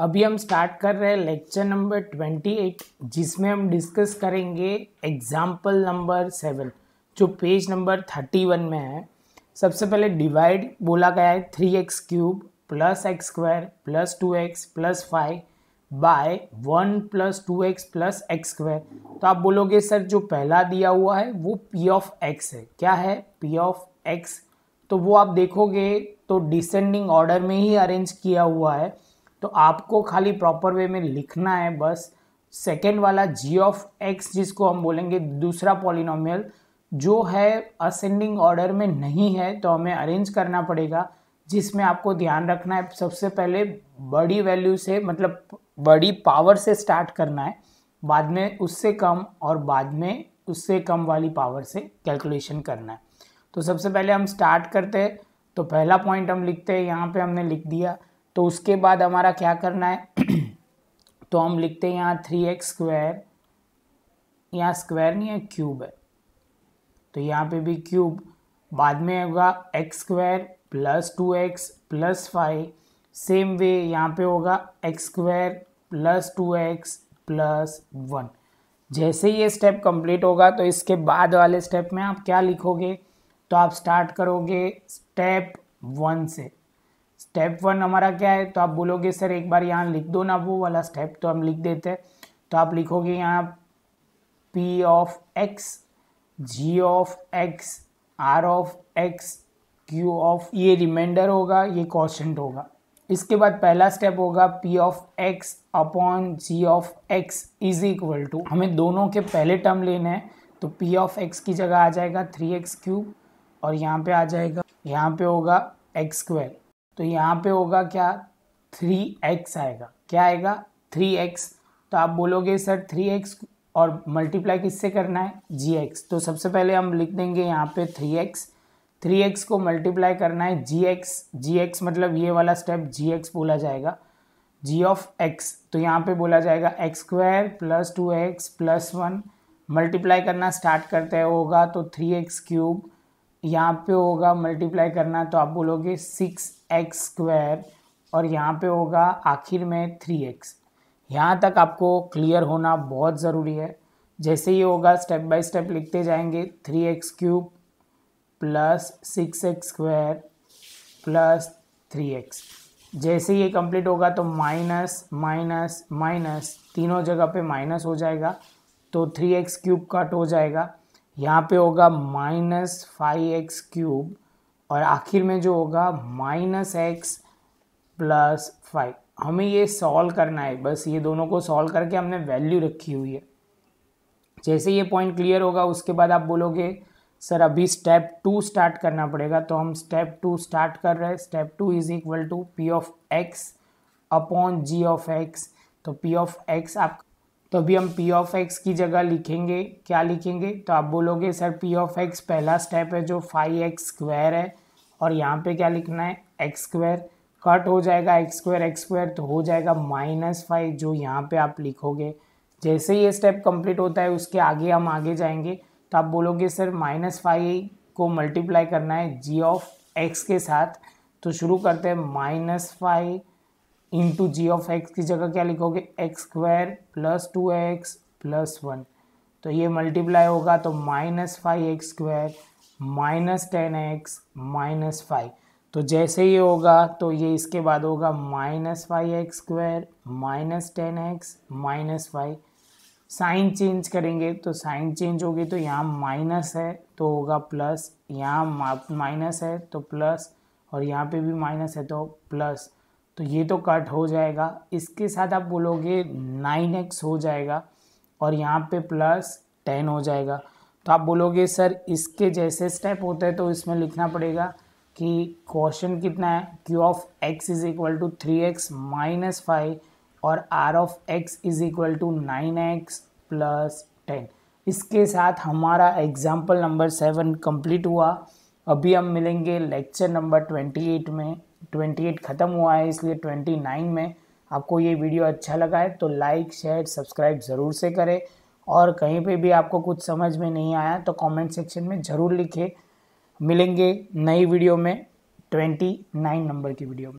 अभी हम स्टार्ट कर रहे हैं लेक्चर नंबर ट्वेंटी एट जिसमें हम डिस्कस करेंगे एग्जाम्पल नंबर सेवन जो पेज नंबर थर्टी वन में है सबसे पहले डिवाइड बोला गया है three X cube plus X square plus two X plus five by one plus two X plus X square तो आप बोलोगे सर जो पहला दिया हुआ है वो पी ऑफ एक्स है क्या है पी ऑफ एक्स तो वो आप देखोगे तो डिसेंडिंग ऑर्डर में ही अरेंज किया हुआ है तो आपको खाली प्रॉपर वे में लिखना है बस सेकेंड वाला जी ऑफ एक्स जिसको हम बोलेंगे दूसरा पॉलिनोमियल जो है असेंडिंग ऑर्डर में नहीं है तो हमें अरेंज करना पड़ेगा जिसमें आपको ध्यान रखना है सबसे पहले बड़ी वैल्यू से मतलब बड़ी पावर से स्टार्ट करना है बाद में उससे कम और बाद में उससे कम वाली पावर से कैलकुलेशन करना है तो सबसे पहले हम स्टार्ट करते हैं तो पहला पॉइंट हम लिखते हैं यहाँ पे हमने लिख दिया तो उसके बाद हमारा क्या करना है तो हम लिखते हैं यहाँ थ्री एक्स स्क्वायर यहाँ स्क्वायर नहीं है क्यूब है तो यहाँ पे भी क्यूब बाद में होगा X square plus two X plus five same way यहाँ पे होगा X square plus two X plus one जैसे ये स्टेप कंप्लीट होगा तो इसके बाद वाले स्टेप में आप क्या लिखोगे तो आप स्टार्ट करोगे स्टेप वन से स्टेप वन हमारा क्या है तो आप बोलोगे सर एक बार यहाँ लिख दो ना वो वाला स्टेप तो हम लिख देते हैं तो आप लिखोगे यहाँ P of X G of X R of X Q of ये रिमाइंडर होगा ये कॉशेंट होगा इसके बाद पहला स्टेप होगा P of X upon G of X is equal to हमें दोनों के पहले टर्म लेने हैं तो पी ऑफ एक्स की जगह आ जाएगा थ्री एक्स क्यूब और यहाँ पे आ जाएगा यहाँ पे होगा एक्स स्क्वायर तो यहाँ पे होगा क्या थ्री एक्स आएगा क्या आएगा थ्री एक्स तो आप बोलोगे सर थ्री एक्स और मल्टीप्लाई किससे करना है जी एक्स तो सबसे पहले हम लिख देंगे यहाँ पे थ्री एक्स थ्री एक्स को मल्टीप्लाई करना है जी एक्स जी एक्स मतलब ये वाला स्टेप जी एक्स बोला जाएगा जी ऑफ एक्स तो यहाँ पे बोला जाएगा X square plus two X plus one multiply करना स्टार्ट करते होगा तो थ्री एक्स क्यूब यहाँ पे होगा मल्टीप्लाई करना तो आप बोलोगे सिक्स एक्स स्क्वायर और यहाँ पे होगा आखिर में थ्री एक्स यहाँ तक आपको क्लियर होना बहुत ज़रूरी है जैसे ही होगा स्टेप बाय स्टेप लिखते जाएंगे three X cube plus six X square plus three X जैसे ये कंप्लीट होगा तो माइनस माइनस माइनस तीनों जगह पे माइनस हो जाएगा तो थ्री एक्स क्यूब कट हो जाएगा यहाँ पे होगा माइनस फाइव एक्स क्यूब और आखिर में जो होगा माइनस एक्स प्लस फाइव हमें ये सॉल्व करना है बस ये दोनों को सॉल्व करके हमने वैल्यू रखी हुई है जैसे ये पॉइंट क्लियर होगा उसके बाद आप बोलोगे सर अभी स्टेप टू स्टार्ट करना पड़ेगा तो हम स्टेप टू स्टार्ट कर रहे हैं step two is equal to P of X upon G of X तो पी ऑफ एक्स आप तो अभी हम पी ऑफ एक्स की जगह लिखेंगे क्या लिखेंगे तो आप बोलोगे सर पी ऑफ एक्स पहला स्टेप है जो फाइव एक्स स्क्वायर है और यहाँ पे क्या लिखना है एक्स स्क्वायर कट हो जाएगा एक्स स्क्वायर एक्स स्क्वायर तो हो जाएगा माइनस फाइव जो यहाँ पे आप लिखोगे जैसे ही ये स्टेप कंप्लीट होता है उसके आगे हम आगे जाएंगे तो आप बोलोगे सर माइनस फाइव को मल्टीप्लाई करना है जी ऑफ एक्स के साथ तो शुरू करते हैं minus five into G of X की जगह क्या लिखोगे X square plus two X plus one तो ये मल्टीप्लाई होगा तो minus five X square minus ten X minus five तो जैसे ही होगा तो ये इसके बाद होगा minus five X square minus ten X minus five sign change करेंगे तो साइन चेंज होगी तो यहाँ माइनस है तो होगा प्लस यहाँ माइनस है तो प्लस और यहाँ पे भी माइनस है तो प्लस तो ये तो कट हो जाएगा इसके साथ आप बोलोगे नाइन एक्स हो जाएगा और यहाँ पे प्लस टेन हो जाएगा तो आप बोलोगे सर इसके जैसे स्टेप होते हैं तो इसमें लिखना पड़ेगा कि क्वेश्चन कितना है Q of X is equal to three X minus five और R of X is equal to nine X plus ten इसके साथ हमारा एग्जाम्पल नंबर सेवन कंप्लीट हुआ अभी हम मिलेंगे लेक्चर नंबर ट्वेंटी एट में 28 ख़त्म हुआ है इसलिए 29 में आपको ये वीडियो अच्छा लगा है तो लाइक शेयर सब्सक्राइब ज़रूर से करें और कहीं पे भी आपको कुछ समझ में नहीं आया तो कमेंट सेक्शन में ज़रूर लिखें मिलेंगे नई वीडियो में 29 नंबर की वीडियो में